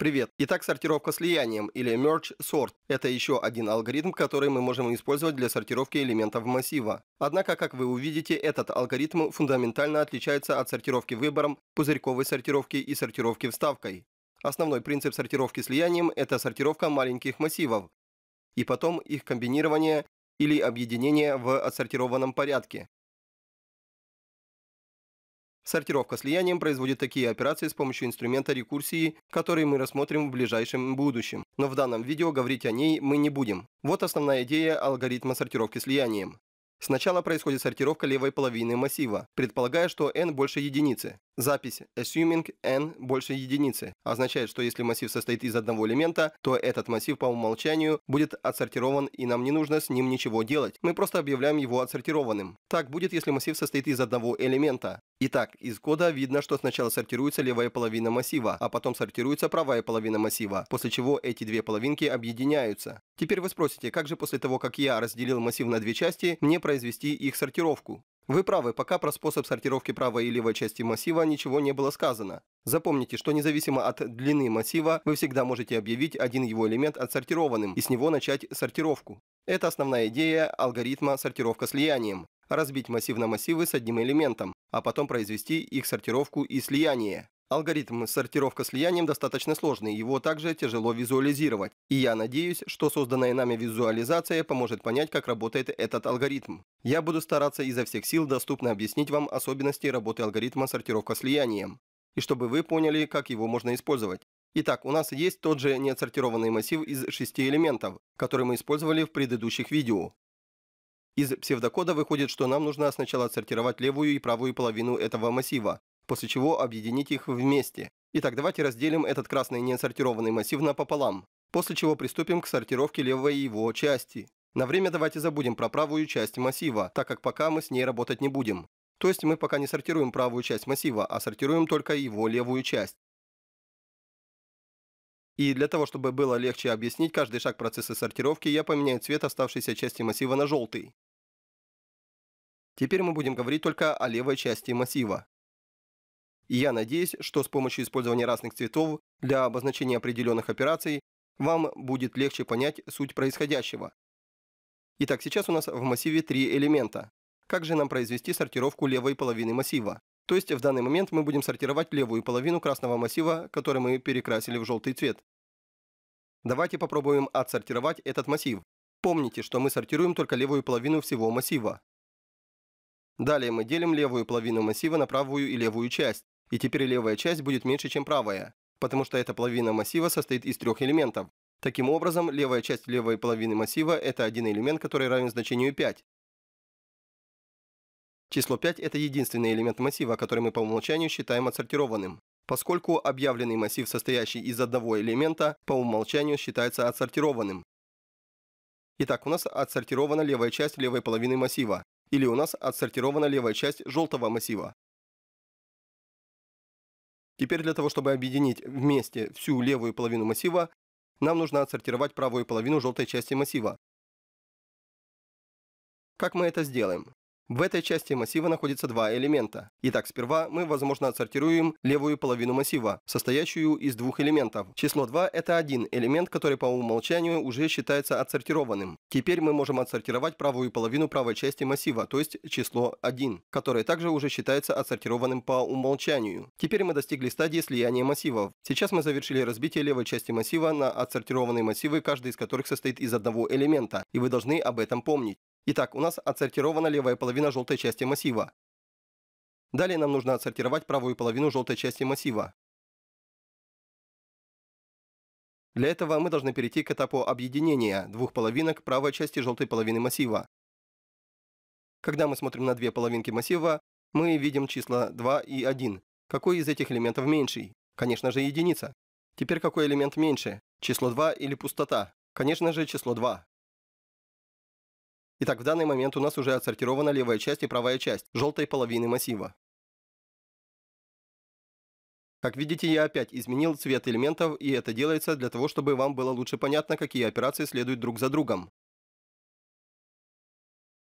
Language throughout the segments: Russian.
Привет! Итак, сортировка слиянием или Merge Sort – это еще один алгоритм, который мы можем использовать для сортировки элементов массива. Однако, как вы увидите, этот алгоритм фундаментально отличается от сортировки выбором, пузырьковой сортировки и сортировки вставкой. Основной принцип сортировки слиянием – это сортировка маленьких массивов, и потом их комбинирование или объединение в отсортированном порядке. Сортировка слиянием производит такие операции с помощью инструмента рекурсии, который мы рассмотрим в ближайшем будущем. Но в данном видео говорить о ней мы не будем. Вот основная идея алгоритма сортировки слиянием. Сначала происходит сортировка левой половины массива, предполагая, что n больше единицы. Запись assuming n больше единицы означает, что если массив состоит из одного элемента, то этот массив по умолчанию будет отсортирован и нам не нужно с ним ничего делать. Мы просто объявляем его отсортированным. Так будет, если массив состоит из одного элемента. Итак, из кода видно, что сначала сортируется левая половина массива, а потом сортируется правая половина массива, после чего эти две половинки объединяются. Теперь вы спросите, как же после того, как я разделил массив на две части, мне произвести их сортировку? Вы правы, пока про способ сортировки правой и левой части массива ничего не было сказано. Запомните, что независимо от длины массива, вы всегда можете объявить один его элемент отсортированным и с него начать сортировку. Это основная идея алгоритма сортировка слиянием. Разбить массив на массивы с одним элементом, а потом произвести их сортировку и слияние. Алгоритм сортировка слиянием достаточно сложный, его также тяжело визуализировать. И я надеюсь, что созданная нами визуализация поможет понять, как работает этот алгоритм. Я буду стараться изо всех сил доступно объяснить вам особенности работы алгоритма сортировка слиянием. И чтобы вы поняли, как его можно использовать. Итак, у нас есть тот же неотсортированный массив из шести элементов, который мы использовали в предыдущих видео. Из псевдокода выходит, что нам нужно сначала отсортировать левую и правую половину этого массива, после чего объединить их вместе. Итак, давайте разделим этот красный несортированный массив напополам, после чего приступим к сортировке левой его части. На время давайте забудем про правую часть массива, так как пока мы с ней работать не будем. То есть мы пока не сортируем правую часть массива, а сортируем только его левую часть. И для того, чтобы было легче объяснить каждый шаг процесса сортировки, я поменяю цвет оставшейся части массива на желтый. Теперь мы будем говорить только о левой части массива я надеюсь, что с помощью использования разных цветов для обозначения определенных операций вам будет легче понять суть происходящего. Итак, сейчас у нас в массиве три элемента. Как же нам произвести сортировку левой половины массива? То есть в данный момент мы будем сортировать левую половину красного массива, который мы перекрасили в желтый цвет. Давайте попробуем отсортировать этот массив. Помните, что мы сортируем только левую половину всего массива. Далее мы делим левую половину массива на правую и левую часть и теперь левая часть будет меньше, чем правая, потому что эта половина массива состоит из трех элементов. Таким образом, левая часть левой половины массива – это один элемент, который равен значению 5. Число 5 – это единственный элемент массива, который мы по умолчанию считаем отсортированным. Поскольку объявленный массив, состоящий из одного элемента, по умолчанию считается отсортированным. Итак, у нас отсортирована левая часть левой половины массива, или у нас отсортирована левая часть желтого массива. Теперь для того, чтобы объединить вместе всю левую половину массива, нам нужно отсортировать правую половину желтой части массива. Как мы это сделаем? В этой части массива находится два элемента. Итак, сперва мы, возможно, отсортируем левую половину массива, состоящую из двух элементов. Число 2 – это один элемент, который по умолчанию уже считается отсортированным. Теперь мы можем отсортировать правую половину правой части массива, то есть число 1, которое также уже считается отсортированным по умолчанию. Теперь мы достигли стадии слияния массивов. Сейчас мы завершили разбитие левой части массива на отсортированные массивы, каждый из которых состоит из одного элемента, и вы должны об этом помнить. Итак, у нас отсортирована левая половина желтой части массива. Далее нам нужно отсортировать правую половину желтой части массива. Для этого мы должны перейти к этапу объединения двух половинок правой части желтой половины массива. Когда мы смотрим на две половинки массива, мы видим числа 2 и 1. Какой из этих элементов меньший? Конечно же, единица. Теперь какой элемент меньше? Число 2 или пустота? Конечно же, число 2. Итак, в данный момент у нас уже отсортирована левая часть и правая часть желтой половины массива. Как видите, я опять изменил цвет элементов, и это делается для того, чтобы вам было лучше понятно, какие операции следуют друг за другом.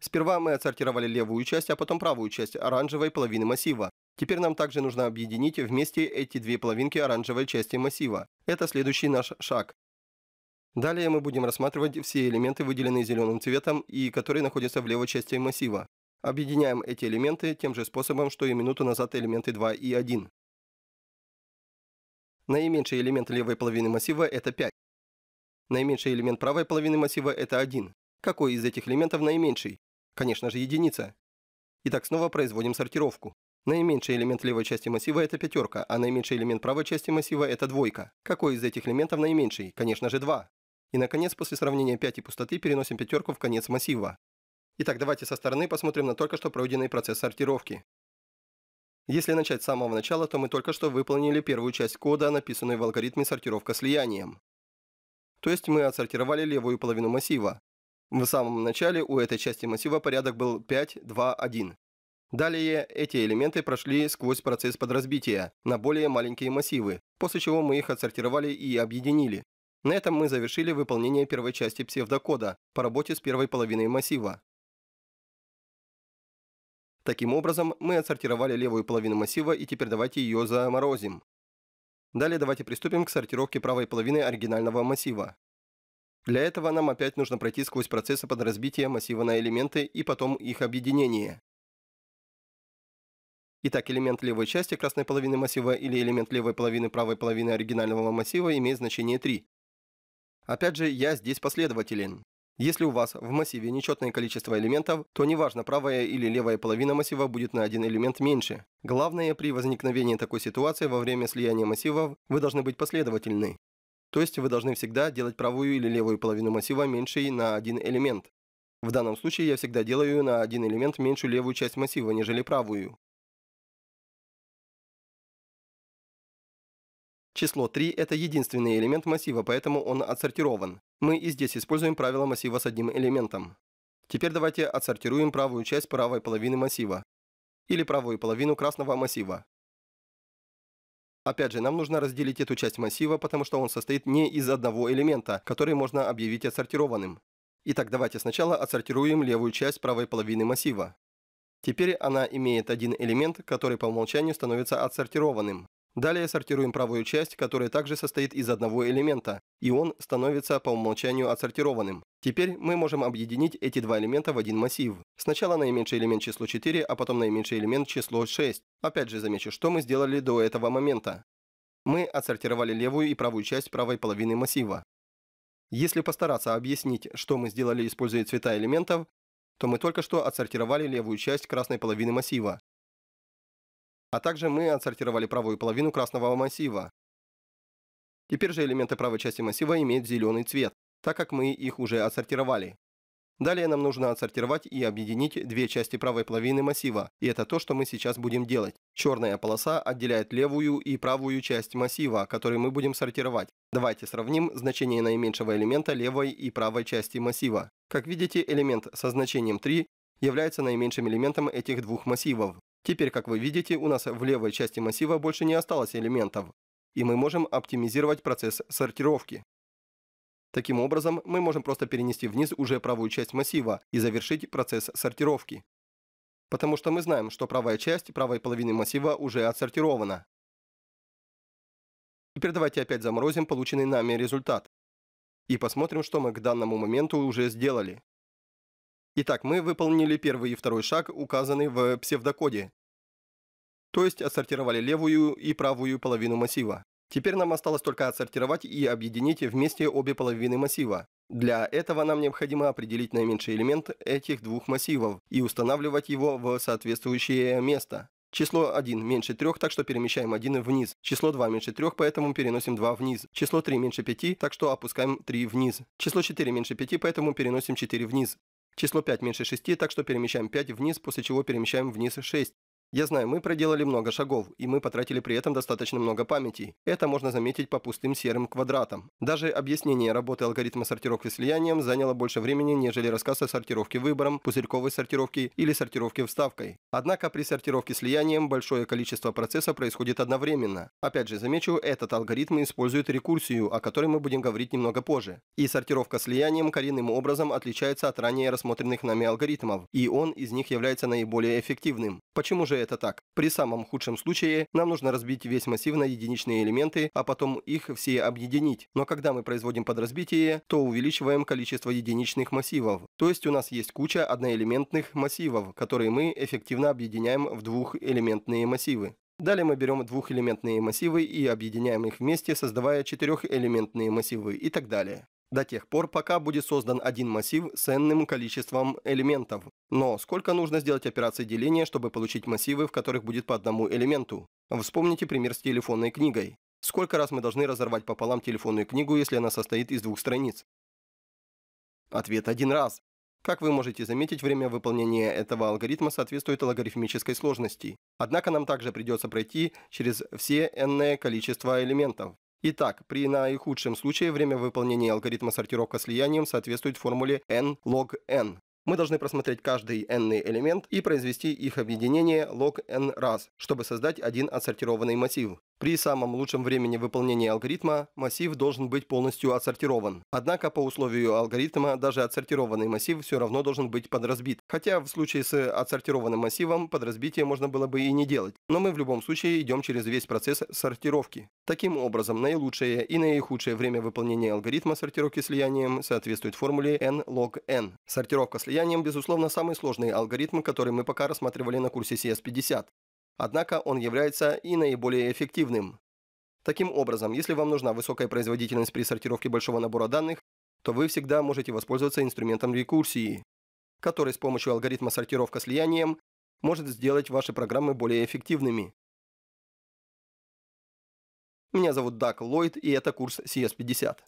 Сперва мы отсортировали левую часть, а потом правую часть оранжевой половины массива. Теперь нам также нужно объединить вместе эти две половинки оранжевой части массива. Это следующий наш шаг. Далее мы будем рассматривать все элементы, выделенные зеленым цветом и которые находятся в левой части массива. Объединяем эти элементы тем же способом, что и минуту назад элементы 2 и 1. Наименьший элемент левой половины массива – это 5. Наименьший элемент правой половины массива – это 1. Какой из этих элементов наименьший? Конечно же, единица. Итак, снова производим сортировку. Наименьший элемент левой части массива – это пятерка, а наименьший элемент правой части массива – это двойка. Какой из этих элементов наименьший? Конечно же, 2. И, наконец, после сравнения 5 и пустоты переносим пятерку в конец массива. Итак, давайте со стороны посмотрим на только что пройденный процесс сортировки. Если начать с самого начала, то мы только что выполнили первую часть кода, написанную в алгоритме сортировка слиянием. То есть мы отсортировали левую половину массива. В самом начале у этой части массива порядок был 5, 2, 1. Далее эти элементы прошли сквозь процесс подразбития на более маленькие массивы, после чего мы их отсортировали и объединили, на этом мы завершили выполнение первой части псевдокода по работе с первой половиной массива. Таким образом, мы отсортировали левую половину массива и теперь давайте ее заморозим. Далее давайте приступим к сортировке правой половины оригинального массива. Для этого нам опять нужно пройти сквозь процессы подразбития массива на элементы и потом их объединение. Итак, элемент левой части красной половины массива или элемент левой половины правой половины оригинального массива имеет значение 3. Опять же, я здесь последователен. Если у вас в массиве нечетное количество элементов, то неважно, правая или левая половина массива будет на один элемент меньше. Главное, при возникновении такой ситуации во время слияния массивов вы должны быть последовательны. То есть вы должны всегда делать правую или левую половину массива меньшей на один элемент. В данном случае я всегда делаю на один элемент меньшую левую часть массива, нежели правую. Число 3 – это единственный элемент массива, поэтому он отсортирован. Мы и здесь используем правило массива с одним элементом. Теперь давайте отсортируем правую часть правой половины массива. Или правую половину красного массива. Опять же, нам нужно разделить эту часть массива, потому что он состоит не из одного элемента, который можно объявить отсортированным. Итак, давайте сначала отсортируем левую часть правой половины массива. Теперь она имеет один элемент, который по умолчанию становится отсортированным. Далее сортируем правую часть, которая также состоит из одного элемента, и он становится по умолчанию отсортированным. Теперь мы можем объединить эти два элемента в один массив. Сначала наименьший элемент число 4, а потом наименьший элемент число 6. Опять же замечу, что мы сделали до этого момента. Мы отсортировали левую и правую часть правой половины массива. Если постараться объяснить, что мы сделали, используя цвета элементов, то мы только что отсортировали левую часть красной половины массива, а также мы отсортировали правую половину красного массива. Теперь же элементы правой части массива имеют зеленый цвет, так как мы их уже отсортировали. Далее нам нужно отсортировать и объединить две части правой половины массива, и это то, что мы сейчас будем делать. Черная полоса отделяет левую и правую часть массива, которые мы будем сортировать. Давайте сравним значение наименьшего элемента левой и правой части массива. Как видите, элемент со значением 3 является наименьшим элементом этих двух массивов. Теперь, как вы видите, у нас в левой части массива больше не осталось элементов, и мы можем оптимизировать процесс сортировки. Таким образом, мы можем просто перенести вниз уже правую часть массива и завершить процесс сортировки. Потому что мы знаем, что правая часть правой половины массива уже отсортирована. Теперь давайте опять заморозим полученный нами результат. И посмотрим, что мы к данному моменту уже сделали. Итак, мы выполнили первый и второй шаг, указанный в псевдокоде то есть отсортировали левую и правую половину массива. Теперь нам осталось только отсортировать и объединить вместе обе половины массива. Для этого нам необходимо определить наименьший элемент этих двух массивов и устанавливать его в соответствующее место. Число 1 меньше 3, так что перемещаем 1 вниз. Число 2 меньше 3, поэтому переносим 2 вниз. Число 3 меньше 5, так что опускаем 3 вниз. Число 4 меньше 5, поэтому переносим 4 вниз. Число 5 меньше 6, так что перемещаем 5 вниз, после чего перемещаем вниз 6. Я знаю, мы проделали много шагов, и мы потратили при этом достаточно много памяти. Это можно заметить по пустым серым квадратам. Даже объяснение работы алгоритма сортировки слиянием заняло больше времени, нежели рассказ о сортировке выбором, пузырьковой сортировке или сортировке вставкой. Однако при сортировке слиянием большое количество процессов происходит одновременно. Опять же, замечу, этот алгоритм использует рекурсию, о которой мы будем говорить немного позже. И сортировка слиянием коренным образом отличается от ранее рассмотренных нами алгоритмов, и он из них является наиболее эффективным. Почему же это так. При самом худшем случае нам нужно разбить весь массив на единичные элементы, а потом их все объединить. Но когда мы производим подразбитие, то увеличиваем количество единичных массивов. То есть у нас есть куча одноэлементных массивов, которые мы эффективно объединяем в двухэлементные массивы. Далее мы берем двухэлементные массивы и объединяем их вместе, создавая четырехэлементные массивы и так далее до тех пор, пока будет создан один массив с n количеством элементов. Но сколько нужно сделать операции деления, чтобы получить массивы, в которых будет по одному элементу? Вспомните пример с телефонной книгой. Сколько раз мы должны разорвать пополам телефонную книгу, если она состоит из двух страниц? Ответ один раз. Как вы можете заметить, время выполнения этого алгоритма соответствует логарифмической сложности. Однако нам также придется пройти через все n количество элементов. Итак, при наихудшем случае время выполнения алгоритма сортировка слиянием соответствует формуле n log n, мы должны просмотреть каждый n-ный элемент и произвести их объединение log n раз, чтобы создать один отсортированный массив. При самом лучшем времени выполнения алгоритма массив должен быть полностью отсортирован. Однако по условию алгоритма даже отсортированный массив все равно должен быть подразбит. Хотя в случае с отсортированным массивом подразбитие можно было бы и не делать. Но мы в любом случае идем через весь процесс сортировки. Таким образом, наилучшее и наихудшее время выполнения алгоритма сортировки слиянием соответствует формуле n log n. Сортировка слияния влиянием, безусловно, самый сложный алгоритм, который мы пока рассматривали на курсе CS50. Однако он является и наиболее эффективным. Таким образом, если вам нужна высокая производительность при сортировке большого набора данных, то вы всегда можете воспользоваться инструментом рекурсии, который с помощью алгоритма сортировка слиянием может сделать ваши программы более эффективными. Меня зовут Дак Ллойд, и это курс CS50.